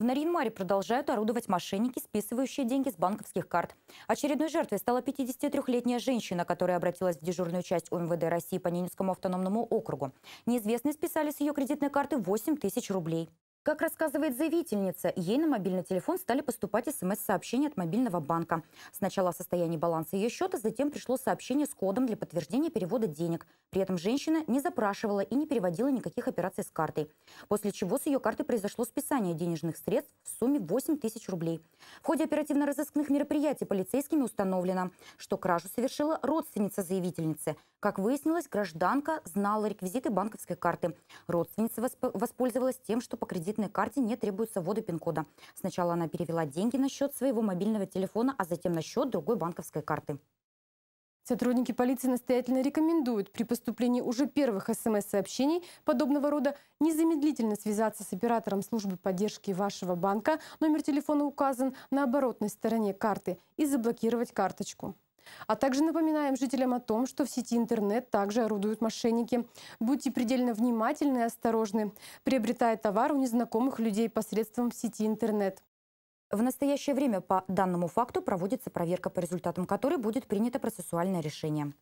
В Нарьинмаре продолжают орудовать мошенники, списывающие деньги с банковских карт. Очередной жертвой стала 53-летняя женщина, которая обратилась в дежурную часть УМВД России по Ненецкому автономному округу. Неизвестные списали с ее кредитной карты 8 тысяч рублей. Как рассказывает заявительница, ей на мобильный телефон стали поступать смс-сообщения от мобильного банка. Сначала о состоянии баланса ее счета, затем пришло сообщение с кодом для подтверждения перевода денег. При этом женщина не запрашивала и не переводила никаких операций с картой. После чего с ее карты произошло списание денежных средств в сумме 8 тысяч рублей. В ходе оперативно-розыскных мероприятий полицейскими установлено, что кражу совершила родственница заявительницы. Как выяснилось, гражданка знала реквизиты банковской карты. Родственница восп воспользовалась тем, что по кредиту кредитной карте не требуется ввода пин-кода. Сначала она перевела деньги на счет своего мобильного телефона, а затем на счет другой банковской карты. Сотрудники полиции настоятельно рекомендуют при поступлении уже первых смс-сообщений подобного рода незамедлительно связаться с оператором службы поддержки вашего банка, номер телефона указан на оборотной стороне карты, и заблокировать карточку. А также напоминаем жителям о том, что в сети интернет также орудуют мошенники. Будьте предельно внимательны и осторожны, приобретая товар у незнакомых людей посредством сети интернет. В настоящее время по данному факту проводится проверка, по результатам которой будет принято процессуальное решение.